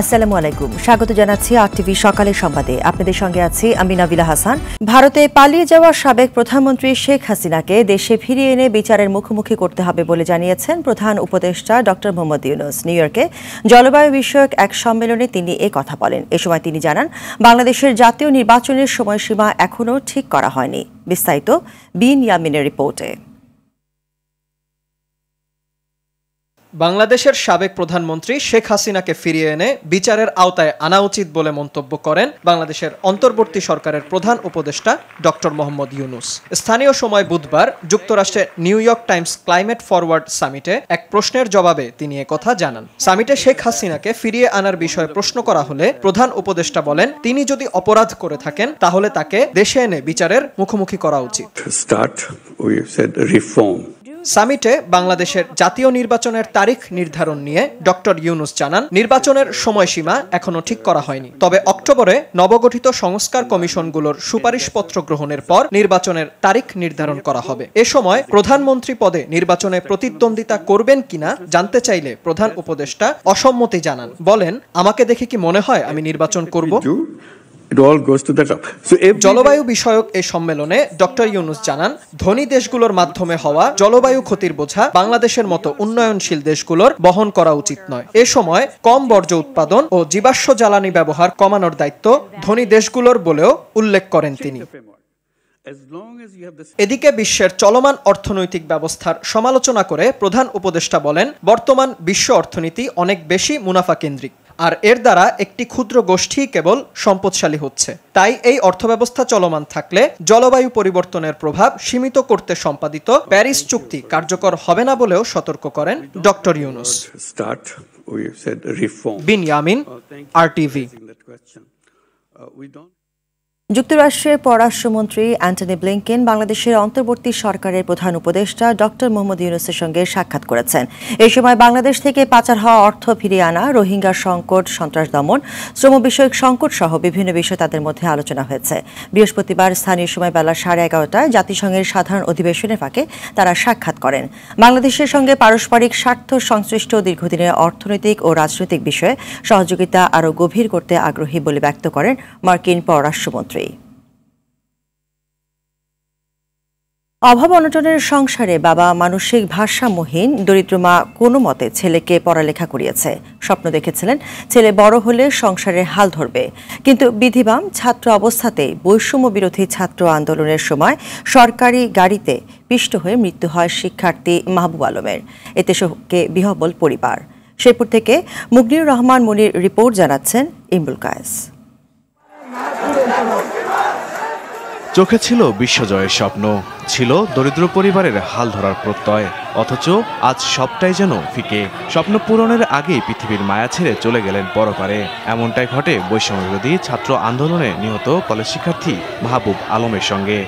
আসসালামু আলাইকুম স্বাগত জানাচ্ছি আর টিভি সকালের সংবাদে আপনাদের সঙ্গে আছি আমি নাবিলা হাসান ভারতে পালিয়ে যাওয়া সাবেক প্রধানমন্ত্রী শেখ হাসিনাকে দেশে ফিরিয়ে এনে বিচারের মুখোমুখি করতে হবে বলে জানিয়েছেন প্রধান উপদেষ্টা ডক্টর মোহাম্মদ ইউনুস নিউ ইয়র্কে জলবায়ু বিষয়ক এক সম্মেলনে তিনি এ কথা বলেন এ সময় তিনি জানান বাংলাদেশের জাতীয় নির্বাচনের সময়সীমা এখনও ঠিক করা হয়নি বিস্তারিত বিন ইয়ামিনের রিপোর্টে বাংলাদেশের সাবেক প্রধানমন্ত্রী শেখ হাসিনাকে ফিরিয়ে এনে বিচারের আওতায় আনা উচিত বলে মন্তব্য করেন বাংলাদেশের অন্তর্বর্তী সরকারের প্রধান উপদেষ্টা ডক্টর মোহাম্মদ ইউনুস স্থানীয় সময় বুধবার যুক্তরাষ্ট্রের New York Times Climate Forward সামিটে এক প্রশ্নের জবাবে তিনি কথা জানান সামিটে শেখ হাসিনাকে ফিরিয়ে আনার বিষয়ে প্রশ্ন করা হলে প্রধান উপদেষ্টা বলেন তিনি যদি অপরাধ করে থাকেন তাহলে তাকে দেশে এনে বিচারের মুখোমুখি করা উচিত সামিটে বাংলাদেশের জাতীয় নির্বাচনের তারিখ নির্ধারণ নিয়ে ডক্টর ইউনুস জানান নির্বাচনের সময়সীমা এখনো ঠিক করা হয়নি তবে অক্টোবরে নবগঠিত সংস্কার কমিশনগুলোর সুপারিশপত্র গ্রহণের পর নির্বাচনের তারিখ নির্ধারণ করা হবে এ সময় প্রধানমন্ত্রী পদে নির্বাচনে প্রতিদ্বন্দ্বিতা করবেন কিনা জানতে চাইলে প্রধান উপদেষ্টা অসম্মতি জানান বলেন আমাকে দেখে কি মনে হয় আমি নির্বাচন করব জলবায়ু বিষয়ক এই সম্মেলনে ডক্টর ইউনুস জানান ধনী দেশগুলোর মাধ্যমে হওয়া জলবায়ু ক্ষতির বোঝা বাংলাদেশের মতো উন্নয়নশীল দেশগুলোর বহন করা উচিত নয় এ সময় কম বর্জ্য উৎপাদন ও জীবাশ্ম জ্বালানি ব্যবহার কমানোর দায়িত্ব ধনী দেশগুলোর বলেও উল্লেখ করেন তিনি এদিকে বিশ্বের চলমান অর্থনৈতিক ব্যবস্থার সমালোচনা করে প্রধান উপদেষ্টা বলেন বর্তমান বিশ্ব অর্থনীতি অনেক বেশি মুনাফা কেন্দ্রিক আর এর দ্বারা একটি ক্ষুদ্র গোষ্ঠী কেবল সম্পদশালী হচ্ছে তাই এই অর্থব্যবস্থা চলমান থাকলে জলবায়ু পরিবর্তনের প্রভাব সীমিত করতে সম্পাদিত প্যারিস চুক্তি কার্যকর হবে না বলেও সতর্ক করেন doctor Yunus Bin Yamin R TV যুক্তরাষ্ট্রের পররাষ্ট্রমন্ত্রী অ্যান্টনি ব্লিংকেন বাংলাদেশের অন্তর্বর্তী সরকারের প্রধান উপদেষ্টা ডক্টর মোহাম্মদ ইউনুসের সঙ্গে সাক্ষাৎ করেছেন এ সময় বাংলাদেশ থেকে পাচার হওয়া অর্থ ফিরিয়ে আনা রোহিঙ্গা সংকট সন্ত্রাস দমন শ্রম বিষয়ক সংকট সহ বিভিন্ন বিষয় তাদের মধ্যে আলোচনা হয়েছে বৃহস্পতিবার স্থানীয় সময় বেলা সাড়ে এগারোটায় জাতিসংঘের সাধারণ অধিবেশনের ফাঁকে তারা সাক্ষাৎ করেন বাংলাদেশের সঙ্গে পারস্পরিক স্বার্থ সংশ্লিষ্ট দীর্ঘদিনের অর্থনৈতিক ও রাজনৈতিক বিষয়ে সহযোগিতা আরও গভীর করতে আগ্রহী বলে ব্যক্ত করেন মার্কিন পররাষ্ট্রমন্ত্রী প্রধানমন্ত্রী অভাব অনটনের সংসারে বাবা মানসিক ভারসাম্যহীন দরিদ্র মা কোনো মতে ছেলেকে পড়ালেখা করিয়েছে স্বপ্ন দেখেছিলেন ছেলে বড় হলে সংসারে হাল ধরবে কিন্তু বিধিবাম ছাত্র অবস্থাতেই বৈষম্য বিরোধী ছাত্র আন্দোলনের সময় সরকারি গাড়িতে পিষ্ট হয়ে মৃত্যু হয় শিক্ষার্থী মাহবুব আলমের এতে শোকে বিহবল পরিবার শেরপুর থেকে মুগনির রহমান মনির রিপোর্ট জানাচ্ছেন ইমরুল কায়েস চোখে ছিল বিশ্বজয়ের স্বপ্ন ছিল দরিদ্র পরিবারের হাল ধরার প্রত্যয় অথচ আজ সবটাই যেন ফিকে স্বপ্ন পূরণের আগেই পৃথিবীর মায়া ছেড়ে চলে গেলেন পরপারে এমনটাই ঘটে বৈষম্য বিরোধী ছাত্র আন্দোলনে নিহত কলেজ শিক্ষার্থী মাহবুব আলমের সঙ্গে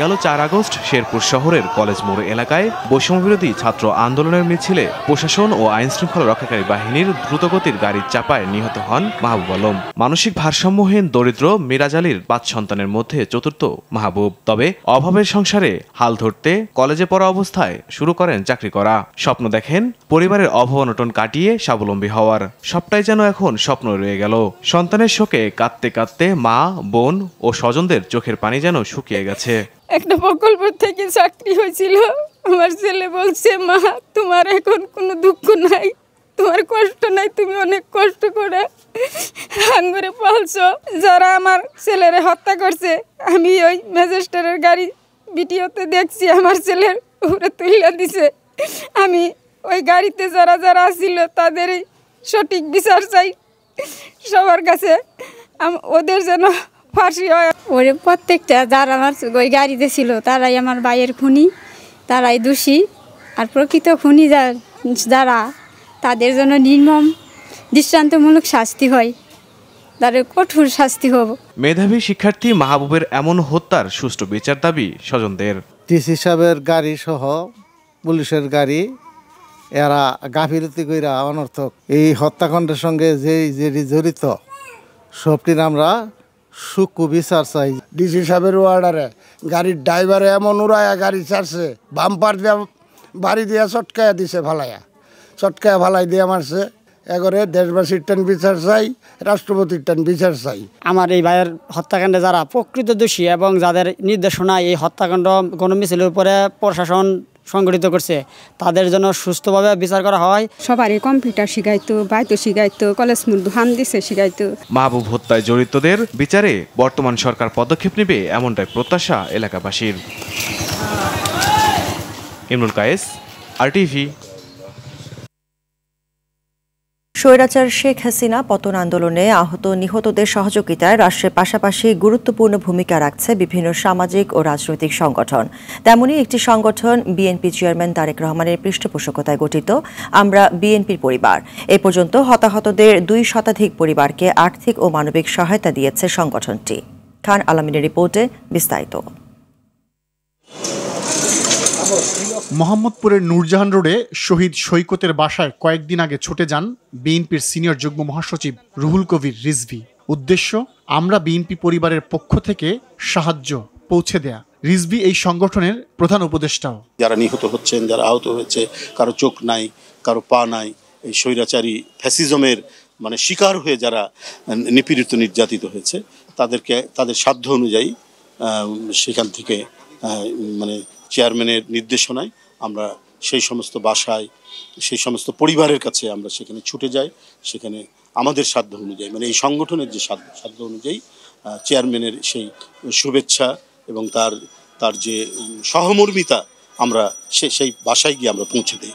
গেল চার আগস্ট শেরপুর শহরের কলেজ মোড় এলাকায় বৈষম্যবিরোধী ছাত্র আন্দোলনের মিছিলে প্রশাসন ও আইন শৃঙ্খলা রক্ষাকারী বাহিনীর দ্রুতগতির গাড়ির চাপায় নিহত হন মাহবুব আলম মানসিক ভারসাম্যহীন দরিদ্র মিরাজ আলীর পাঁচ সন্তানের মধ্যে চতুর্থ মাহবুব তবে অভাবের সংসারে হাল ধরতে কলেজে পড়া অবস্থায় শুরু করেন চাকরি করা স্বপ্ন দেখেন পরিবারের অভাবনটন কাটিয়ে স্বাবলম্বী হওয়ার সবটাই যেন এখন স্বপ্ন রয়ে গেল সন্তানের শোকে কাঁদতে কাঁদতে মা বোন ও স্বজনদের চোখের পানি যেন শুকিয়ে গেছে একটা প্রকল্প থেকে চাকরি হয়েছিল আমার ছেলে বলছে মা তোমার এখন কোনো দুঃখ নাই তোমার কষ্ট নাই তুমি অনেক কষ্ট করে হাঙ্গরে পালছ যারা আমার ছেলের হত্যা করছে আমি ওই ম্যাজিস্ট্রেটের গাড়ি ভিডিওতে দেখছি আমার ছেলের উপরে তুলে দিছে আমি ওই গাড়িতে যারা যারা আসছিল তাদেরই সঠিক বিচার চাই সবার কাছে ওদের যেন ফাঁসি হয় ওরে প্রত্যেকটা যারা আমার ওই গাড়িতে ছিল তারাই আমার ভাইয়ের খুনি তারাই দোষী আর প্রকৃত খুনি যার যারা তাদের জন্য নির্মম দৃষ্টান্তমূলক শাস্তি হয় তাদের কঠোর শাস্তি হব মেধাবী শিক্ষার্থী মাহবুবের এমন হত্যার সুষ্ঠু বিচার দাবি স্বজনদের টিসি সাহেবের গাড়ি সহ পুলিশের গাড়ি এরা গাফিলতি কইরা অনর্থক এই হত্যাকাণ্ডের সঙ্গে যে জড়িত সবটির আমরা সুকুবিচার চাই ডিসি সাহেবের ওয়ার্ডারে গাড়ির ড্রাইভারে এমন উড়ায়া গাড়ি ছাড়ছে বাম্পার দিয়া বাড়ি দিয়া চটকায়া দিছে ফালাইয়া চটকায়া ফালাই দিয়ে মারছে এগরে দেশবাসীর টান বিচার চাই রাষ্ট্রপতির টান বিচার চাই আমার এই ভাইয়ের হত্যাকাণ্ডে যারা প্রকৃত দোষী এবং যাদের নির্দেশনা এই হত্যাকাণ্ড গণমিছিলের উপরে প্রশাসন সংগঠিত করছে তাদের জন্য সুস্থভাবে বিচার করা হয় সবারই কম্পিউটার শিখাইতো বাইতো শিখাইতো কলেজ হান দিছে শিখাইতো মাহবুব হত্যায় জড়িতদের বিচারে বর্তমান সরকার পদক্ষেপ নেবে এমনটাই প্রত্যাশা এলাকাবাসীর ইমরুল কায়েস আর টিভি স্বৈরাচার শেখ হাসিনা পতন আন্দোলনে আহত নিহতদের সহযোগিতায় রাষ্ট্রের পাশাপাশি গুরুত্বপূর্ণ ভূমিকা রাখছে বিভিন্ন সামাজিক ও রাজনৈতিক সংগঠন তেমনই একটি সংগঠন বিএনপি চেয়ারম্যান তারেক রহমানের পৃষ্ঠপোষকতায় গঠিত আমরা বিএনপির পরিবার এ পর্যন্ত হতাহতদের দুই শতাধিক পরিবারকে আর্থিক ও মানবিক সহায়তা দিয়েছে সংগঠনটি খান আলমিনের রিপোর্টে বিস্তারিত মোহাম্মদপুরের নূরজাহান রোডে শহীদ সৈকতের বাসায় কয়েকদিন আগে ছুটে যান বিএনপির সিনিয়র যুগ্ম মহাসচিব রুহুল কবির রিজভি উদ্দেশ্য আমরা বিএনপি পরিবারের পক্ষ থেকে সাহায্য পৌঁছে দেয়া রিজভি এই সংগঠনের প্রধান উপদেষ্টাও যারা নিহত হচ্ছেন যারা আহত হয়েছে কারো চোখ নাই কারো পা নাই এই স্বৈরাচারী ফ্যাসিজমের মানে শিকার হয়ে যারা নিপীড়িত নির্যাতিত হয়েছে তাদেরকে তাদের সাধ্য অনুযায়ী সেখান থেকে মানে চেয়ারম্যানের নির্দেশনায় আমরা সেই সমস্ত বাসায় সেই সমস্ত পরিবারের কাছে আমরা সেখানে ছুটে যাই সেখানে আমাদের সাধ্য অনুযায়ী মানে এই সংগঠনের যে সাধ্য সাধ্য অনুযায়ী চেয়ারম্যানের সেই শুভেচ্ছা এবং তার তার যে সহমর্মিতা আমরা সে সেই বাসায় গিয়ে আমরা পৌঁছে দিই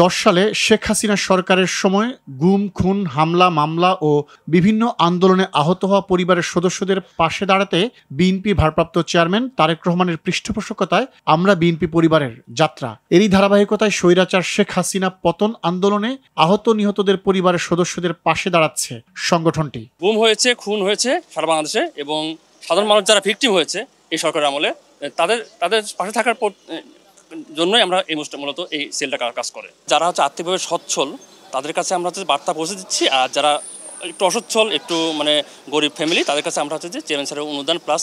দু সালে শেখ হাসিনা সরকারের সময় গুম খুন হামলা মামলা ও বিভিন্ন আন্দোলনে আহত হওয়া পরিবারের সদস্যদের পাশে দাঁড়াতে বিএনপি ভারপ্রাপ্ত চেয়ারম্যান তারেক রহমানের পৃষ্ঠপোষকতায় আমরা বিএনপি পরিবারের যাত্রা এরই ধারাবাহিকতায় স্বৈরাচার শেখ হাসিনা পতন আন্দোলনে আহত নিহতদের পরিবারের সদস্যদের পাশে দাঁড়াচ্ছে সংগঠনটি গুম হয়েছে খুন হয়েছে সারা বাংলাদেশে এবং সাধারণ মানুষ যারা ভিক্টিম হয়েছে এই সরকার আমলে তাদের তাদের পাশে থাকার জন্যই আমরা এই অনুষ্ঠান মূলত এই সেলটা কাজ করে যারা হচ্ছে আর্থিকভাবে সচ্ছল তাদের কাছে আমরা হচ্ছে বার্তা পৌঁছে দিচ্ছি আর যারা একটু অসচ্ছল একটু মানে গরিব ফ্যামিলি তাদের কাছে আমরা হচ্ছে যে চেয়ারম্যান স্যারের অনুদান প্লাস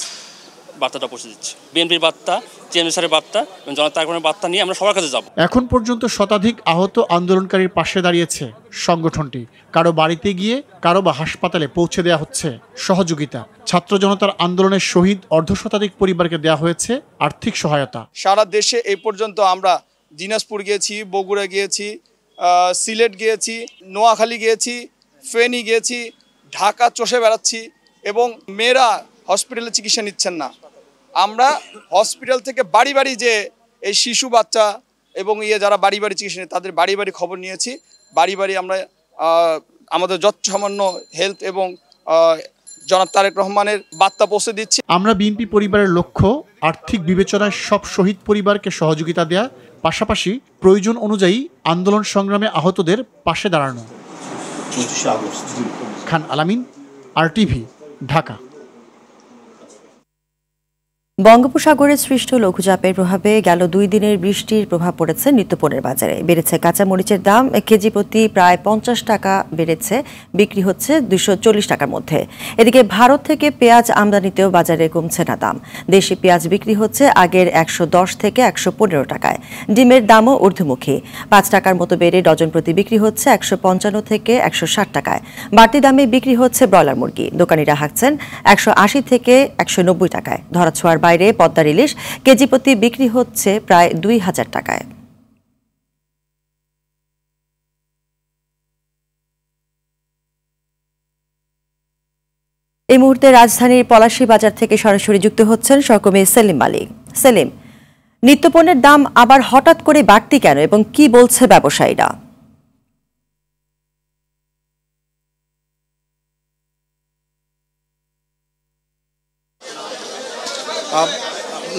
বার্তাটা পৌঁছে দিচ্ছি বিএনপির বার্তা চেয়ারম্যান স্যারের বার্তা এবং জনতা বার্তা নিয়ে আমরা সবার কাছে যাব এখন পর্যন্ত শতাধিক আহত আন্দোলনকারীর পাশে দাঁড়িয়েছে সংগঠনটি কারো বাড়িতে গিয়ে কারো বা হাসপাতালে পৌঁছে দেওয়া হচ্ছে সহযোগিতা ছাত্র জনতার আন্দোলনের শহীদ অর্ধশতাধিক পরিবারকে দেওয়া হয়েছে আর্থিক সহায়তা সারা দেশে এই পর্যন্ত আমরা দিনাজপুর গিয়েছি বগুড়া গিয়েছি সিলেট গিয়েছি নোয়াখালী গিয়েছি ফেনী গিয়েছি ঢাকা চষে বেড়াচ্ছি এবং মেয়েরা হসপিটালে চিকিৎসা নিচ্ছেন না আমরা হসপিটাল থেকে বাড়ি বাড়ি যে এই শিশু বাচ্চা এবং ইয়ে যারা বাড়ি বাড়ি চিকিৎসা তাদের বাড়ি বাড়ি খবর নিয়েছি বাড়ি বাড়ি আমরা আমাদের যৎসামান্য হেলথ এবং জনাব তারেক রহমানের বার্তা পৌঁছে দিচ্ছি আমরা বিএনপি পরিবারের লক্ষ্য আর্থিক বিবেচনায় সব শহীদ পরিবারকে সহযোগিতা দেয়া পাশাপাশি প্রয়োজন অনুযায়ী আন্দোলন সংগ্রামে আহতদের পাশে দাঁড়ানো খান আলামিন আর টিভি ঢাকা বঙ্গোপসাগরে সৃষ্ট লঘুচাপের প্রভাবে গেল দুই দিনের বৃষ্টির প্রভাব পড়েছে নিত্যপণের বাজারে বেড়েছে কাঁচামরিচের দাম এক কেজি প্রতি প্রায় পঞ্চাশ টাকা বেড়েছে বিক্রি হচ্ছে দুশো টাকার মধ্যে এদিকে ভারত থেকে পেঁয়াজ আমদানিতেও বাজারে কমছে না দাম দেশি পেঁয়াজ বিক্রি হচ্ছে আগের একশো থেকে একশো টাকায় ডিমের দামও ঊর্ধ্বমুখী পাঁচ টাকার মতো বেড়ে ডজন প্রতি বিক্রি হচ্ছে একশো থেকে একশো টাকায় বাড়তি দামে বিক্রি হচ্ছে ব্রয়লার মুরগি দোকানিরা হাঁকছেন একশো থেকে একশো টাকায় ধরা ছোঁয়ার বাইরে পদ্মার ইলিশ কেজি প্রতি বিক্রি হচ্ছে প্রায় দুই হাজার টাকায় এই মুহূর্তে রাজধানীর পলাশী বাজার থেকে সরাসরি যুক্ত হচ্ছেন সহকর্মী সেলিম মালিক সেলিম নিত্যপণ্যের দাম আবার হঠাৎ করে বাড়তি কেন এবং কি বলছে ব্যবসায়ীরা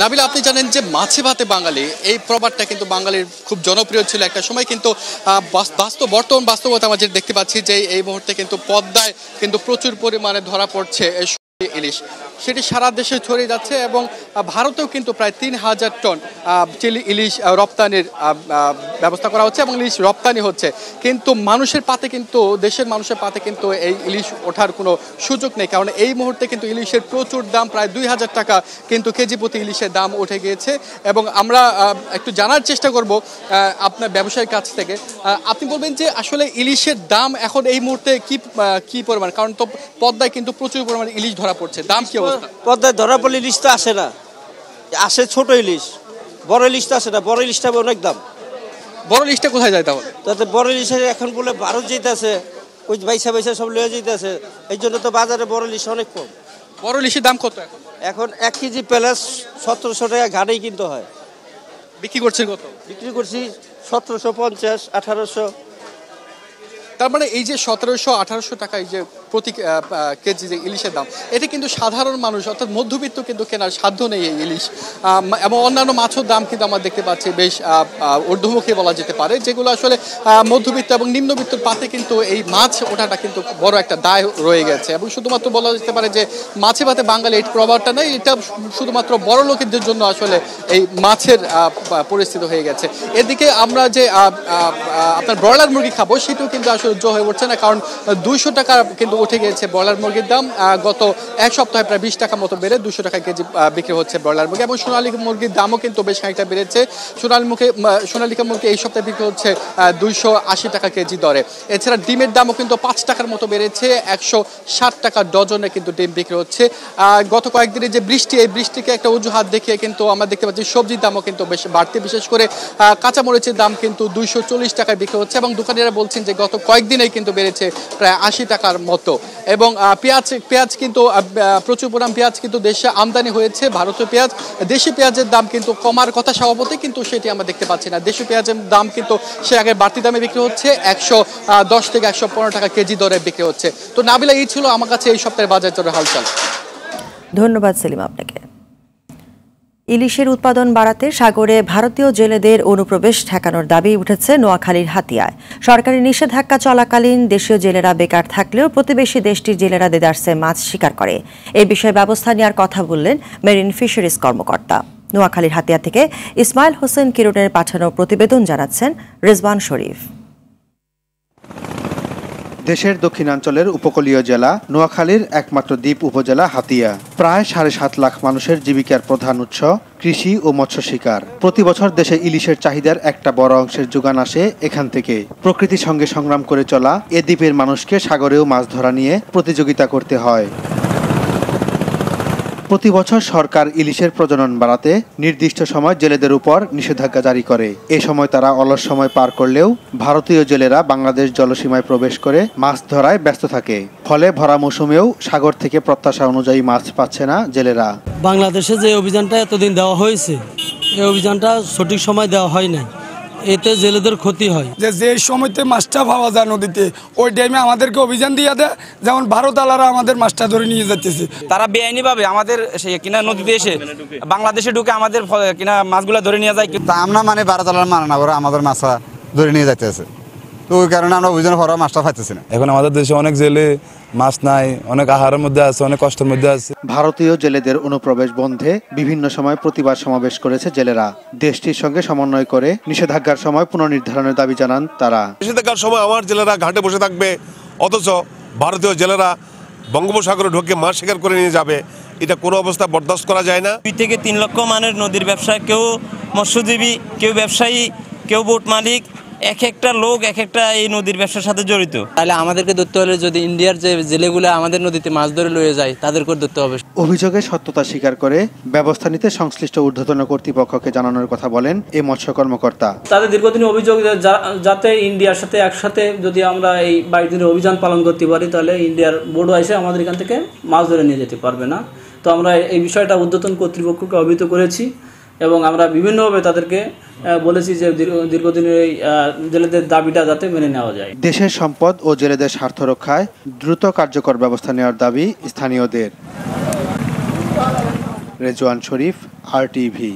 নাবিলা আপনি জানেন যে মাছে ভাতে বাঙালি এই প্রবাদটা কিন্তু বাঙালির খুব জনপ্রিয় ছিল একটা সময় কিন্তু বাস্তব বর্তমান বাস্তবতা আমরা যেটা দেখতে পাচ্ছি যে এই মুহূর্তে কিন্তু পদ্মায় কিন্তু প্রচুর পরিমাণে ধরা পড়ছে ইলিশ সেটি সারা দেশে ছড়িয়ে যাচ্ছে এবং ভারতেও কিন্তু প্রায় তিন হাজার টন চিলি ইলিশ রপ্তানির ব্যবস্থা করা হচ্ছে এবং ইলিশ রপ্তানি হচ্ছে কিন্তু মানুষের পাতে কিন্তু দেশের মানুষের পাতে কিন্তু এই ইলিশ ওঠার কোনো সুযোগ নেই কারণ এই মুহূর্তে কিন্তু ইলিশের প্রচুর দাম প্রায় দুই হাজার টাকা কিন্তু কেজি প্রতি ইলিশের দাম উঠে গিয়েছে এবং আমরা একটু জানার চেষ্টা করব আপনার ব্যবসায়ীর কাছ থেকে আপনি বলবেন যে আসলে ইলিশের দাম এখন এই মুহূর্তে কি কি পরিমাণ কারণ তো পদ্মায় কিন্তু প্রচুর পরিমাণে ইলিশ ধরা ধরা পড়ছে দাম কি অবস্থা পদ্মায় ধরা পড়লে ইলিশ তো আসে না আসে ছোট ইলিশ বড় ইলিশ তো আসে না বড় ইলিশটা অনেক দাম বড় ইলিশটা কোথায় যায় তাহলে তাতে বড় ইলিশ এখন বলে ভারত আছে ওই বাইসা বাইসা সব লয়ে আছে এই জন্য তো বাজারে বড় ইলিশ অনেক কম বড় ইলিশের দাম কত এখন এক কেজি প্যালেস সতেরোশো টাকা ঘাটেই কিনতে হয় বিক্রি করছেন কত বিক্রি করছি সতেরোশো পঞ্চাশ আঠারোশো তার মানে এই যে সতেরোশো আঠারোশো টাকা এই যে প্রতি কেজি যে ইলিশের দাম এতে কিন্তু সাধারণ মানুষ অর্থাৎ মধ্যবিত্ত কিন্তু কেনার সাধ্য নেই এই ইলিশ এবং অন্যান্য মাছের দাম কিন্তু আমরা দেখতে পাচ্ছি বেশ ঊর্ধ্বমুখী বলা যেতে পারে যেগুলো আসলে মধ্যবিত্ত এবং নিম্নবিত্তর পাতে কিন্তু এই মাছ ওঠাটা কিন্তু বড় একটা দায় রয়ে গেছে এবং শুধুমাত্র বলা যেতে পারে যে মাছে ভাতে বাঙালি এই প্রভাবটা নেই এটা শুধুমাত্র বড় লোকেদের জন্য আসলে এই মাছের পরিস্থিতি হয়ে গেছে এদিকে আমরা যে আপনার ব্রয়লার মুরগি খাবো সেটাও কিন্তু আসলে জো হয়ে উঠছে না কারণ দুইশো টাকা কিন্তু উঠে গিয়েছে ব্রয়লার মুরগির দাম গত এক সপ্তাহে প্রায় বিশ টাকা মতো বেড়ে দুশো টাকা কেজি বিক্রি হচ্ছে ব্রয়লার মুরগি এবং সোনালিকা মুরগির দামও কিন্তু বেশ খানিকটা বেড়েছে সোনালী মুখে সোনালিকা মুরগি এই সপ্তাহে বিক্রি হচ্ছে দুইশো আশি টাকা কেজি দরে এছাড়া ডিমের দামও কিন্তু পাঁচ টাকার মতো বেড়েছে একশো ষাট টাকা ডজনে কিন্তু ডিম বিক্রি হচ্ছে গত কয়েকদিনের যে বৃষ্টি এই বৃষ্টিকে একটা অজুহাত দেখিয়ে কিন্তু আমরা দেখতে পাচ্ছি সবজির দামও কিন্তু বেশ বাড়তে বিশেষ করে কাঁচামরিচের দাম কিন্তু দুইশো চল্লিশ টাকায় বিক্রি হচ্ছে এবং দোকানিরা বলছেন যে গত কয়েকদিনেই কিন্তু বেড়েছে প্রায় আশি টাকার মতো অতিরিক্ত এবং পেঁয়াজ পেঁয়াজ কিন্তু প্রচুর পরিমাণ পেঁয়াজ কিন্তু দেশে আমদানি হয়েছে ভারতীয় পেঁয়াজ দেশি পেঁয়াজের দাম কিন্তু কমার কথা স্বভাবতে কিন্তু সেটি আমরা দেখতে পাচ্ছি না দেশি পেঁয়াজের দাম কিন্তু সে আগে বাড়তি দামে বিক্রি হচ্ছে একশো দশ থেকে একশো পনেরো টাকা কেজি দরে বিক্রি হচ্ছে তো নাবিলা এই ছিল আমার কাছে এই সপ্তাহের বাজার দরের হালচাল ধন্যবাদ সেলিম আপনাকে ইলিশের উৎপাদন বাড়াতে সাগরে ভারতীয় জেলেদের অনুপ্রবেশ ঠেকানোর দাবি উঠেছে নোয়াখালীর হাতিয়ায় সরকারি নিষেধাজ্ঞা চলাকালীন দেশীয় জেলেরা বেকার থাকলেও প্রতিবেশী দেশটির জেলেরা দেদার্সে মাছ শিকার করে এ বিষয়ে ব্যবস্থা নেওয়ার কথা বললেন মেরিন ফিশারিজ কর্মকর্তা নোয়াখালীর হাতিয়া থেকে ইসমাইল হোসেন কিরণের পাঠানো প্রতিবেদন জানাচ্ছেন রেজবান শরীফ দেশের দক্ষিণাঞ্চলের উপকূলীয় জেলা নোয়াখালীর একমাত্র দ্বীপ উপজেলা হাতিয়া প্রায় সাড়ে সাত লাখ মানুষের জীবিকার প্রধান উৎস কৃষি ও মৎস্য শিকার প্রতি বছর দেশে ইলিশের চাহিদার একটা বড় অংশের যোগান আসে এখান থেকে প্রকৃতির সঙ্গে সংগ্রাম করে চলা এ দ্বীপের মানুষকে সাগরেও মাছ ধরা নিয়ে প্রতিযোগিতা করতে হয় প্রতি বছর সরকার ইলিশের প্রজনন বাড়াতে নির্দিষ্ট সময় জেলেদের উপর নিষেধাজ্ঞা জারি করে এ সময় তারা অলস সময় পার করলেও ভারতীয় জেলেরা বাংলাদেশ জলসীমায় প্রবেশ করে মাছ ধরায় ব্যস্ত থাকে ফলে ভরা মৌসুমেও সাগর থেকে প্রত্যাশা অনুযায়ী মাছ পাচ্ছে না জেলেরা বাংলাদেশে যে অভিযানটা এতদিন দেওয়া হয়েছে এই অভিযানটা সঠিক সময় দেওয়া হয় নাই এতে জেলেদের ক্ষতি হয় যে যে সময়তে মাছটা পাওয়া যায় নদীতে ওই টাইমে আমাদেরকে অভিযান দিয়ে দেয় যেমন ভারত আলারা আমাদের মাছটা ধরে নিয়ে যাচ্ছে তারা বেআইনিভাবে আমাদের সেই কিনা নদীতে এসে বাংলাদেশে ঢুকে আমাদের কিনা মাছগুলো ধরে নিয়ে যায় তা আমরা মানে ভারত আলারা মানে না ওরা আমাদের মাছা ধরে নিয়ে যাইতেছে তো ওই কারণে আমরা ওই জন্য ভরা মাছটা পাইতেছি না এখন আমাদের দেশে অনেক জেলে মাছ নাই অনেক আহারের মধ্যে আছে অনেক কষ্টের মধ্যে আছে ভারতীয় জেলেদের অনুপ্রবেশ বন্ধে বিভিন্ন সময় প্রতিবাদ সমাবেশ করেছে জেলেরা দেশটির সঙ্গে সমন্বয় করে নিষেধাজ্ঞার সময় পুনর্নির্ধারণের দাবি জানান তারা নিষেধাজ্ঞার সময় আমার জেলেরা ঘাটে বসে থাকবে অথচ ভারতীয় জেলেরা বঙ্গোপসাগরে ঢুকে মাছ শিকার করে নিয়ে যাবে এটা কোনো অবস্থা বরদাস্ত করা যায় না দুই থেকে তিন লক্ষ মানের নদীর ব্যবসা কেউ মৎস্যজীবী কেউ ব্যবসায়ী কেউ বোট মালিক এক একটা লোক এক একটা এই নদীর ব্যবসার সাথে জড়িত তাহলে আমাদেরকে ধরতে হলে যদি ইন্ডিয়ার যে জেলেগুলো আমাদের নদীতে মাছ ধরে লয়ে যায় তাদেরকে ধরতে হবে অভিযোগে সত্যতা স্বীকার করে ব্যবস্থা নিতে সংশ্লিষ্ট ঊর্ধ্বতন কর্তৃপক্ষকে জানানোর কথা বলেন এই মৎস্য কর্মকর্তা তাদের দীর্ঘদিন অভিযোগ যা- যাতে ইন্ডিয়ার সাথে একসাথে যদি আমরা এই বাইশ দিনের অভিযান পালন করতে পারি তাহলে ইন্ডিয়ার বোর্ড এসে আমাদের এখান থেকে মাছ ধরে নিয়ে যেতে পারবে না তো আমরা এই বিষয়টা ঊর্ধ্বতন কর্তৃপক্ষকে অভিহিত করেছি এবং আমরা বিভিন্নভাবে তাদেরকে বলেছি যে দীর্ঘদিনের এই জেলেদের দাবিটা যাতে মেনে নেওয়া যায় দেশের সম্পদ ও জেলেদের স্বার্থ রক্ষায় দ্রুত কার্যকর ব্যবস্থা নেওয়ার দাবি স্থানীয়দের রেজওয়ান শরীফ আর টিভি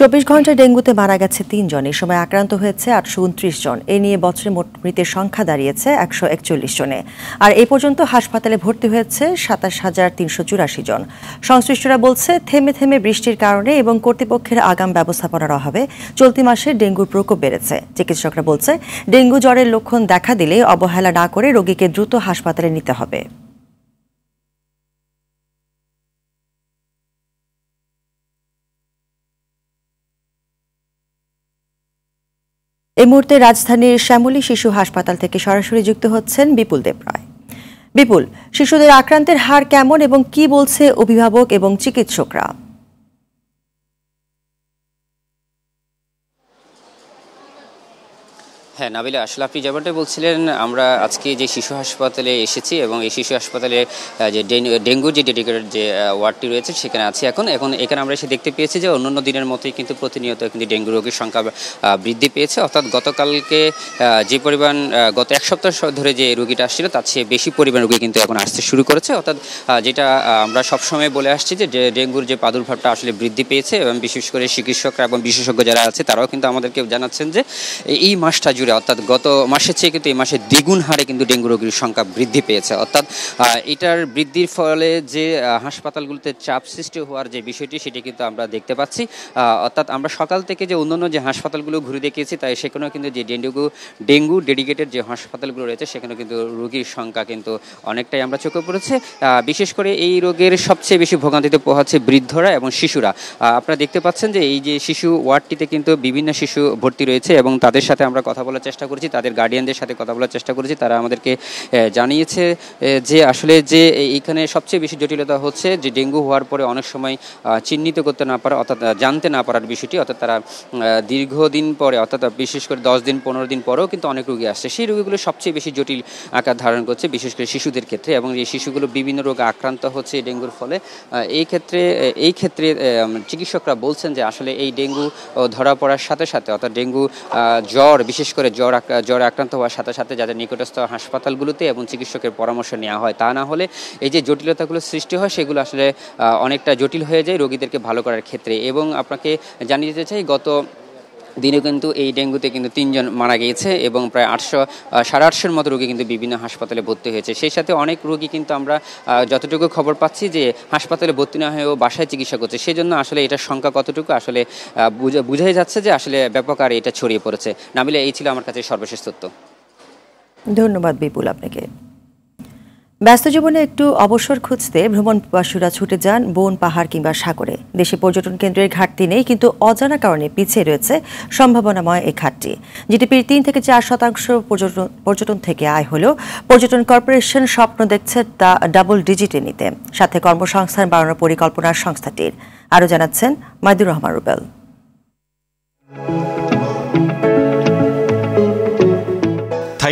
চব্বিশ ঘন্টায় ডেঙ্গুতে মারা গেছে তিনজন এ সময় আক্রান্ত হয়েছে আটশো উনত্রিশ জন এ নিয়ে বছরে মোট মৃতের সংখ্যা দাঁড়িয়েছে একশো একচল্লিশ জনে আর এ পর্যন্ত হাসপাতালে ভর্তি হয়েছে সাতাশ হাজার তিনশো চুরাশি জন সংশ্লিষ্টরা বলছে থেমে থেমে বৃষ্টির কারণে এবং কর্তৃপক্ষের আগাম ব্যবস্থাপনার অভাবে চলতি মাসে ডেঙ্গুর প্রকোপ বেড়েছে চিকিৎসকরা বলছে ডেঙ্গু জ্বরের লক্ষণ দেখা দিলে অবহেলা না করে রোগীকে দ্রুত হাসপাতালে নিতে হবে এই মুহূর্তে রাজধানীর শ্যামলী শিশু হাসপাতাল থেকে সরাসরি যুক্ত হচ্ছেন বিপুল দেব রায় বিপুল শিশুদের আক্রান্তের হার কেমন এবং কি বলছে অভিভাবক এবং চিকিৎসকরা হ্যাঁ নাবিলা আসলে আপনি যেমনটাই বলছিলেন আমরা আজকে যে শিশু হাসপাতালে এসেছি এবং এই শিশু হাসপাতালে যে ডেঙ্গুর যে ডেডিকেটেড যে ওয়ার্ডটি রয়েছে সেখানে আছে এখন এখন এখানে আমরা এসে দেখতে পেয়েছি যে অন্য দিনের মতোই কিন্তু প্রতিনিয়ত কিন্তু ডেঙ্গু রোগীর সংখ্যা বৃদ্ধি পেয়েছে অর্থাৎ গতকালকে যে পরিমাণ গত এক সপ্তাহ ধরে যে রুগীটা আসছিল তার চেয়ে বেশি পরিমাণ রুগী কিন্তু এখন আসতে শুরু করেছে অর্থাৎ যেটা আমরা সবসময় বলে আসছি যে ডেঙ্গুর যে প্রাদুর্ভাবটা আসলে বৃদ্ধি পেয়েছে এবং বিশেষ করে চিকিৎসকরা এবং বিশেষজ্ঞ যারা আছে তারাও কিন্তু আমাদেরকে জানাচ্ছেন যে এই মাসটা জুড়ে অর্থাৎ গত মাসের চেয়ে কিন্তু এই মাসে দ্বিগুণ হারে কিন্তু ডেঙ্গু রোগীর সংখ্যা বৃদ্ধি পেয়েছে অর্থাৎ এটার বৃদ্ধির ফলে যে হাসপাতালগুলোতে চাপ সৃষ্টি হওয়ার যে বিষয়টি সেটি কিন্তু আমরা দেখতে পাচ্ছি অর্থাৎ আমরা সকাল থেকে যে অন্যান্য যে হাসপাতালগুলো ঘুরে দেখিয়েছি তাই সেখানেও কিন্তু যে ডেঙ্গু ডেঙ্গু ডেডিকেটেড যে হাসপাতালগুলো রয়েছে সেখানেও কিন্তু রোগীর সংখ্যা কিন্তু অনেকটাই আমরা চোখে পড়েছে বিশেষ করে এই রোগের সবচেয়ে বেশি ভোগান্তিতে পোহাচ্ছে বৃদ্ধরা এবং শিশুরা আপনারা দেখতে পাচ্ছেন যে এই যে শিশু ওয়ার্ডটিতে কিন্তু বিভিন্ন শিশু ভর্তি রয়েছে এবং তাদের সাথে আমরা কথা বলে বলার চেষ্টা করেছি তাদের গার্ডিয়ানদের সাথে কথা বলার চেষ্টা করেছি তারা আমাদেরকে জানিয়েছে যে আসলে যে এইখানে সবচেয়ে বেশি জটিলতা হচ্ছে যে ডেঙ্গু হওয়ার পরে অনেক সময় চিহ্নিত করতে না পারা অর্থাৎ জানতে না পারার বিষয়টি অর্থাৎ তারা দীর্ঘদিন পরে অর্থাৎ বিশেষ করে দশ দিন পনেরো দিন পরেও কিন্তু অনেক রোগী আসছে সেই রোগীগুলো সবচেয়ে বেশি জটিল আকার ধারণ করছে বিশেষ করে শিশুদের ক্ষেত্রে এবং এই শিশুগুলো বিভিন্ন রোগে আক্রান্ত হচ্ছে ডেঙ্গুর ফলে এই ক্ষেত্রে এই ক্ষেত্রে চিকিৎসকরা বলছেন যে আসলে এই ডেঙ্গু ধরা পড়ার সাথে সাথে অর্থাৎ ডেঙ্গু জ্বর বিশেষ করে করে জ্বর জ্বরে আক্রান্ত হওয়ার সাথে সাথে যাদের নিকটস্থ হাসপাতালগুলোতে এবং চিকিৎসকের পরামর্শ নেওয়া হয় তা না হলে এই যে জটিলতাগুলো সৃষ্টি হয় সেগুলো আসলে অনেকটা জটিল হয়ে যায় রোগীদেরকে ভালো করার ক্ষেত্রে এবং আপনাকে জানিয়ে দিতে চাই গত দিনে কিন্তু এই ডেঙ্গুতে কিন্তু তিনজন মারা গিয়েছে এবং প্রায় আটশো সাড়ে আটশোর মতো রোগী কিন্তু বিভিন্ন হাসপাতালে ভর্তি হয়েছে সেই সাথে অনেক রোগী কিন্তু আমরা যতটুকু খবর পাচ্ছি যে হাসপাতালে ভর্তি না হয়েও বাসায় চিকিৎসা করছে সেই জন্য আসলে এটার সংখ্যা কতটুকু আসলে বুঝাই যাচ্ছে যে আসলে ব্যাপক আর এটা ছড়িয়ে পড়েছে নামিলে এই ছিল আমার কাছে সর্বশেষ তথ্য ধন্যবাদ বিপুল আপনাকে ব্যস্ত জীবনে একটু অবসর খুঁজতে ভ্রমণ প্রবাসীরা ছুটে যান বন পাহাড় কিংবা সাগরে দেশে পর্যটন কেন্দ্রের ঘাটতি নেই কিন্তু অজানা কারণে পিছিয়ে রয়েছে সম্ভাবনাময় এই ঘাটটি জিডিপির তিন থেকে চার শতাংশ পর্যটন পর্যটন থেকে আয় হলেও পর্যটন কর্পোরেশন স্বপ্ন দেখছে তা ডাবল ডিজিটে নিতে সাথে কর্মসংস্থান বাড়ানোর পরিকল্পনা সংস্থাটির আরও জানাচ্ছেন মাইদুর রহমান রুবেল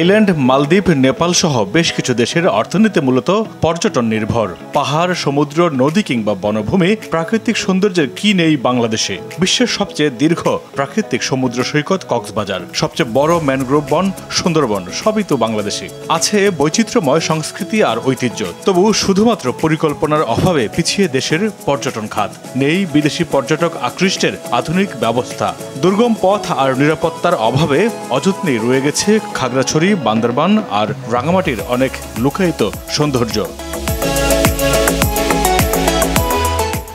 থাইল্যান্ড মালদ্বীপ নেপাল সহ বেশ কিছু দেশের অর্থনীতি মূলত পর্যটন নির্ভর পাহাড় সমুদ্র নদী কিংবা বনভূমি প্রাকৃতিক সৌন্দর্যের কি নেই বাংলাদেশে বিশ্বের সবচেয়ে দীর্ঘ প্রাকৃতিক সমুদ্র সৈকত কক্সবাজার সবচেয়ে বড় ম্যানগ্রোভ বন সুন্দরবন সবই তো বাংলাদেশে আছে বৈচিত্র্যময় সংস্কৃতি আর ঐতিহ্য তবু শুধুমাত্র পরিকল্পনার অভাবে পিছিয়ে দেশের পর্যটন খাত নেই বিদেশি পর্যটক আকৃষ্টের আধুনিক ব্যবস্থা দুর্গম পথ আর নিরাপত্তার অভাবে অযত্নেই রয়ে গেছে খাগড়াছড়ি বান্দরবান আর রাঙামাটির অনেক লুকায়িত সৌন্দর্য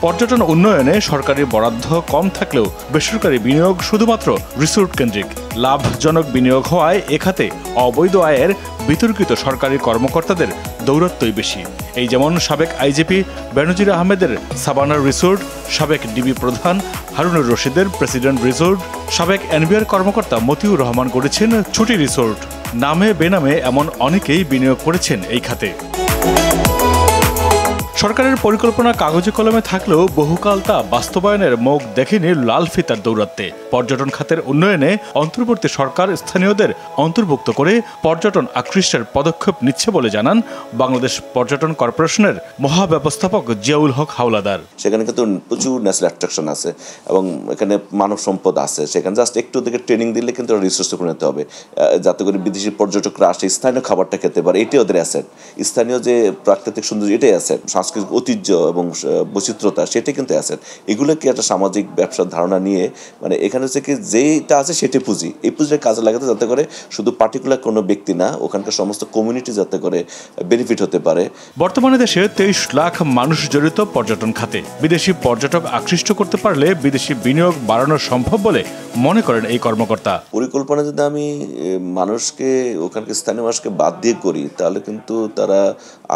পর্যটন উন্নয়নে সরকারি বরাদ্দ কম থাকলেও বেসরকারি বিনিয়োগ শুধুমাত্র রিসোর্ট কেন্দ্রিক লাভজনক বিনিয়োগ হওয়ায় এ খাতে অবৈধ আয়ের বিতর্কিত সরকারি কর্মকর্তাদের দৌরাত্মই বেশি এই যেমন সাবেক আইজিপি বেনজির আহমেদের সাবানার রিসোর্ট সাবেক ডিবি প্রধান হারুনুর রশিদের প্রেসিডেন্ট রিসোর্ট সাবেক এনবিআর কর্মকর্তা মতিউর রহমান করেছেন ছুটি রিসোর্ট নামে বেনামে এমন অনেকেই বিনিয়োগ করেছেন এই খাতে সরকারের পরিকল্পনা কাগজে কলমে থাকলেও বহুকাল তা বাস্তবায়নের মুখ দেখেনি লাল ফিতার দৌরাত্মে পর্যটন খাতের উন্নয়নে অন্তর্বর্তী সরকার স্থানীয়দের অন্তর্ভুক্ত করে পর্যটন আকৃষ্টের পদক্ষেপ নিচ্ছে বলে জানান বাংলাদেশ পর্যটন কর্পোরেশনের মহাব্যবস্থাপক জিয়াউল হক হাওলাদার সেখানে কিন্তু প্রচুর ন্যাচারাল অ্যাট্রাকশন আছে এবং এখানে মানব সম্পদ আছে সেখানে জাস্ট একটু দিকে ট্রেনিং দিলে কিন্তু রিসোর্সে পরিণত হবে যাতে করে বিদেশি পর্যটকরা আসে স্থানীয় খাবারটা খেতে পারে এটি ওদের অ্যাসেট স্থানীয় যে প্রাকৃতিক সৌন্দর্য এটাই অ্যাসেট সাংস্কৃতিক ঐতিহ্য এবং বৈচিত্র্যতা সেটা কিন্তু এগুলো এগুলোকে একটা সামাজিক ব্যবসার ধারণা নিয়ে মানে এখানে হচ্ছে কি যেটা আছে সেটি পুঁজি এই পুঁজিটা কাজে লাগাতে যাতে করে শুধু পার্টিকুলার কোনো ব্যক্তি না ওখানকার সমস্ত কমিউনিটি যাতে করে বেনিফিট হতে পারে বর্তমানে দেশে তেইশ লাখ মানুষ জড়িত পর্যটন খাতে বিদেশি পর্যটক আকৃষ্ট করতে পারলে বিদেশি বিনিয়োগ বাড়ানো সম্ভব বলে মনে করেন এই কর্মকর্তা পরিকল্পনা যদি আমি মানুষকে ওখানকার স্থানীয় মানুষকে বাদ দিয়ে করি তাহলে কিন্তু তারা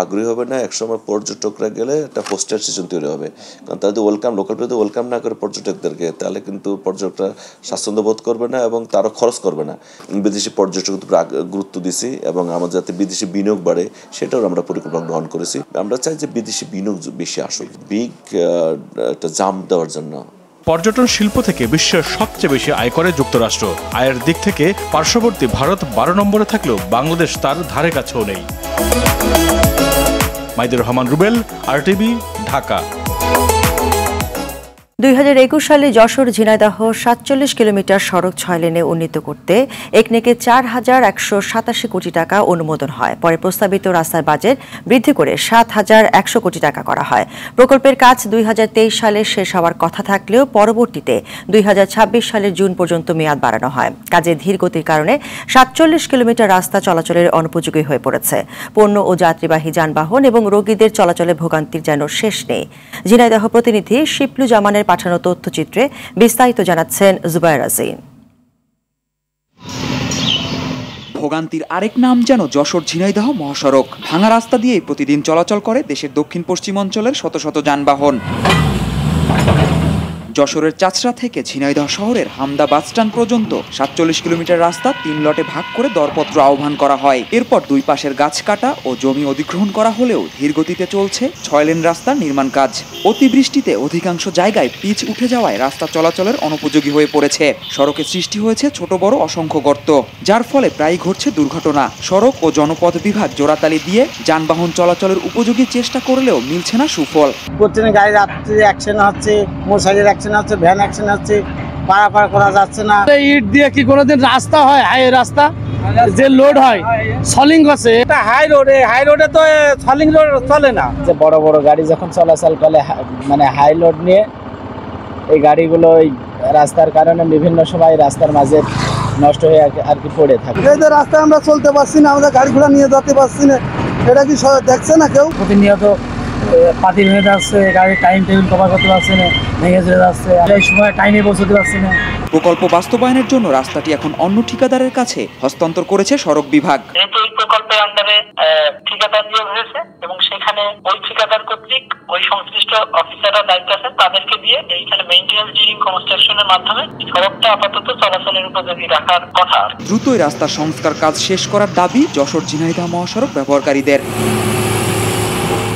আগ্রহী হবে না একসময় পর্যটক পর্যটকরা গেলে একটা হোস্টেল সিস্টেম তৈরি হবে কারণ তাদের ওয়েলকাম লোকাল পিপলদের ওয়েলকাম না করে পর্যটকদেরকে তাহলে কিন্তু পর্যটকরা স্বাচ্ছন্দ্য বোধ করবে না এবং তারও খরচ করবে না বিদেশি পর্যটক গুরুত্ব দিছি এবং আমাদের যাতে বিদেশি বিনিয়োগ বাড়ে সেটাও আমরা পরিকল্পনা গ্রহণ করেছি আমরা চাই যে বিদেশি বিনিয়োগ বেশি আসুক বিগ একটা জাম্প দেওয়ার জন্য পর্যটন শিল্প থেকে বিশ্বের সবচেয়ে বেশি আয় করে যুক্তরাষ্ট্র আয়ের দিক থেকে পার্শ্ববর্তী ভারত বারো নম্বরে থাকলেও বাংলাদেশ তার ধারে কাছেও নেই মাইদুর রহমান রুবেল আর ঢাকা দুই সালে যশোর ঝিনাইদহ সাতচল্লিশ কিলোমিটার সড়ক ছয় লেনে উন্নীত করতে একনেকে চার হাজার একশো সাতাশি কোটি টাকা অনুমোদন হয় পরে প্রস্তাবিত রাস্তার বাজেট বৃদ্ধি করে সাত হাজার একশো কোটি টাকা করা হয় প্রকল্পের কাজ দুই সালে শেষ হওয়ার কথা থাকলেও পরবর্তীতে দুই সালের জুন পর্যন্ত মেয়াদ বাড়ানো হয় কাজের ধীর গতির কারণে সাতচল্লিশ কিলোমিটার রাস্তা চলাচলের অনুপযোগী হয়ে পড়েছে পণ্য ও যাত্রীবাহী যানবাহন এবং রোগীদের চলাচলে ভোগান্তির যেন শেষ নেই ঝিনাইদহ প্রতিনিধি শিপলু জামানের পাঠানো তথ্যচিত্রে বিস্তারিত জানাচ্ছেন জুবাইর আজিন ভোগান্তির আরেক নাম যেন যশোর ঝিনাইদহ মহাসড়ক ভাঙা রাস্তা দিয়েই প্রতিদিন চলাচল করে দেশের দক্ষিণ পশ্চিম অঞ্চলের শত শত যানবাহন যশোরের চাচরা থেকে ঝিনাইদহ শহরের হামদা বাসস্ট্যান্ড পর্যন্ত সাতচল্লিশ কিলোমিটার রাস্তা তিন লটে ভাগ করে দরপত্র আহ্বান করা হয় এরপর দুই পাশের গাছ কাটা ও জমি অধিগ্রহণ করা হলেও ধীরগতিতে চলছে ছয় লেন রাস্তার নির্মাণ কাজ অতিবৃষ্টিতে অধিকাংশ জায়গায় পিচ উঠে যাওয়ায় রাস্তা চলাচলের অনুপযোগী হয়ে পড়েছে সড়কে সৃষ্টি হয়েছে ছোট বড় অসংখ্য গর্ত যার ফলে প্রায় ঘটছে দুর্ঘটনা সড়ক ও জনপথ বিভাগ জোড়াতালি দিয়ে যানবাহন চলাচলের উপযোগী চেষ্টা করলেও মিলছে না সুফল গাড়ি রাত্রে হচ্ছে মোটরসাইকেল অ্যাক্সিডেন্ট আছে ভ্যান অ্যাক্সিডেন্ট আছে পারাপার করা যাচ্ছে না ইট দিয়ে কি কোনোদিন রাস্তা হয় হাই রাস্তা যে লোড হয় সলিং আছে এটা হাই রোডে হাই রোডে তো সলিং রোড চলে না যে বড় বড় গাড়ি যখন চলাচল করে মানে হাই লোড নিয়ে এই গাড়িগুলো ওই রাস্তার কারণে বিভিন্ন সময় রাস্তার মাঝে নষ্ট হয়ে আর কি পড়ে থাকে এই যে রাস্তায় আমরা চলতে পারছি না আমরা গাড়ি ঘোড়া নিয়ে যেতে পারছি না এটা কি দেখছে না কেউ প্রতিনিয়ত পাতি ভেঙে যাচ্ছে গাড়ির টাইম টেবিল কভার করতে পারছে না ভেঙে চলে যাচ্ছে এই সময় টাইমে পৌঁছতে পারছে না প্রকল্প বাস্তবায়নের জন্য রাস্তাটি এখন অন্য ঠিকাদারের কাছে হস্তান্তর করেছে সড়ক বিভাগ প্রকল্পের আন্ডারে ঠিকাদার নিয়োগ হয়েছে এবং সেখানে ওই ঠিকাদার কর্তৃক ওই সংশ্লিষ্ট অফিসাররা দায়িত্ব আছে তাদেরকে দিয়ে এইখানে মেইনটেন্স ডিউরিং কনস্ট্রাকশনের মাধ্যমে সড়কটা আপাতত চলাচলের উপযোগী রাখার কথা দ্রুতই রাস্তা সংস্কার কাজ শেষ করার দাবি যশোর ঝিনাইদহ মহাসড়ক ব্যবহারকারীদের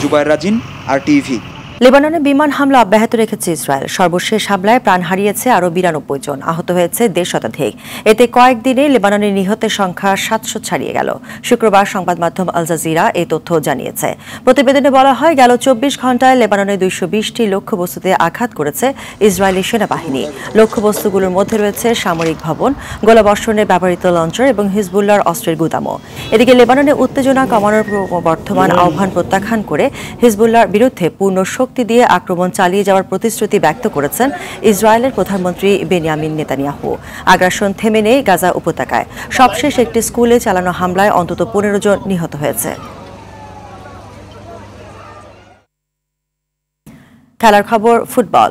জুবাইর রাজিন আর টিভি লেবাননে বিমান হামলা অব্যাহত রেখেছে ইসরায়েল সর্বশেষ হামলায় প্রাণ হারিয়েছে আরও বিরানব্বই জন আহত হয়েছে দেড় শতাধিক এতে কয়েকদিনে লেবাননের নিহতের সংখ্যা সাতশো ছাড়িয়ে গেল শুক্রবার সংবাদ মাধ্যম আল জাজিরা এই তথ্য জানিয়েছে প্রতিবেদনে বলা হয় গেল চব্বিশ ঘন্টায় লেবাননে দুইশো বিশটি লক্ষ্যবস্তুতে আঘাত করেছে ইসরায়েলি সেনাবাহিনী লক্ষ্যবস্তুগুলোর মধ্যে রয়েছে সামরিক ভবন গোলাবর্ষণে ব্যবহৃত লঞ্চার এবং হিজবুল্লার অস্ত্রের গুদামও এদিকে লেবাননে উত্তেজনা কমানোর বর্তমান আহ্বান প্রত্যাখ্যান করে হিজবুল্লার বিরুদ্ধে পূর্ণ শক্তি দিয়ে আক্রমণ চালিয়ে যাওয়ার প্রতিশ্রুতি ব্যক্ত করেছেন ইসরায়েলের প্রধানমন্ত্রী বেনিয়ামিন নেতানিয়াহু আগ্রাসন থেমে নেই গাজা উপত্যকায় সবশেষ একটি স্কুলে চালানো হামলায় অন্তত পনেরো জন নিহত হয়েছে খেলার খবর ফুটবল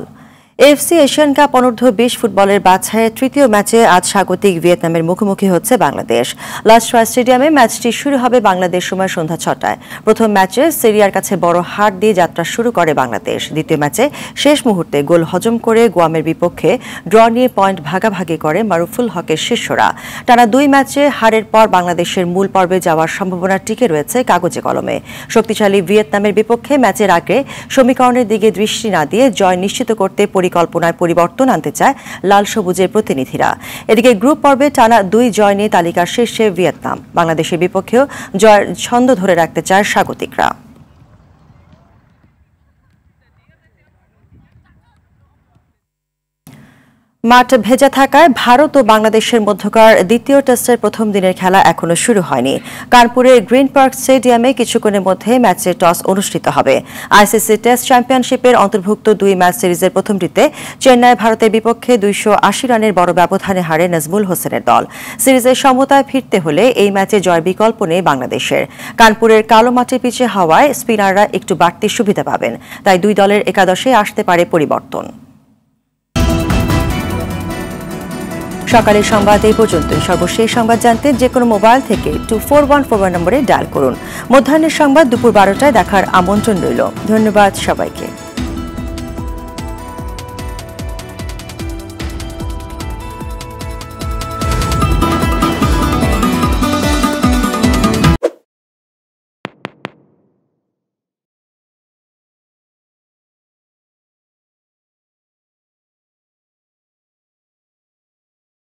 এফসি এশিয়ান কাপ অনূর্ধ্ব বিশ ফুটবলের বাছায় তৃতীয় ম্যাচে আজ স্বাগতিক ভিয়েতনামের মুখোমুখি হচ্ছে বাংলাদেশ লাস্টফায়ার স্টেডিয়ামে ম্যাচটি শুরু হবে বাংলাদেশ সময় সন্ধ্যা ছটায় প্রথম ম্যাচে সিরিয়ার কাছে বড় হার দিয়ে যাত্রা শুরু করে বাংলাদেশ দ্বিতীয় ম্যাচে শেষ মুহূর্তে গোল হজম করে গোয়ামের বিপক্ষে ড্র নিয়ে পয়েন্ট ভাগাভাগি করে মারুফুল হকের শিষ্যরা টানা দুই ম্যাচে হারের পর বাংলাদেশের মূল পর্বে যাওয়ার সম্ভাবনা টিকে রয়েছে কাগজে কলমে শক্তিশালী ভিয়েতনামের বিপক্ষে ম্যাচের আগে সমীকরণের দিকে দৃষ্টি না দিয়ে জয় নিশ্চিত করতে পরিকল্পনায় পরিবর্তন আনতে চায় লাল সবুজের প্রতিনিধিরা এদিকে গ্রুপ পর্বে টানা দুই জয় নিয়ে তালিকার শীর্ষে ভিয়েতনাম বাংলাদেশের বিপক্ষেও জয়ের ছন্দ ধরে রাখতে চায় স্বাগতিকরা মাঠ ভেজা থাকায় ভারত ও বাংলাদেশের মধ্যকার দ্বিতীয় টেস্টের প্রথম দিনের খেলা এখনো শুরু হয়নি কানপুরের গ্রিন পার্ক স্টেডিয়ামে কিছুক্ষণের মধ্যে ম্যাচের টস অনুষ্ঠিত হবে আইসিসি টেস্ট চ্যাম্পিয়নশিপের অন্তর্ভুক্ত দুই ম্যাচ সিরিজের প্রথমটিতে চেন্নাই ভারতের বিপক্ষে দুইশো আশি রানের বড় ব্যবধানে হারে নজমুল হোসেনের দল সিরিজের সমতায় ফিরতে হলে এই ম্যাচে জয় বিকল্প নেই বাংলাদেশের কানপুরের কালো মাঠে পিছিয়ে হওয়ায় স্পিনাররা একটু বাড়তি সুবিধা পাবেন তাই দুই দলের একাদশে আসতে পারে পরিবর্তন সকালের সংবাদ এই পর্যন্ত সর্বশেষ সংবাদ জানতে যে কোনো মোবাইল থেকে টু ফোর ওয়ান নম্বরে ডায়াল করুন মধ্যাহ্নের সংবাদ দুপুর বারোটায় দেখার আমন্ত্রণ রইল ধন্যবাদ সবাইকে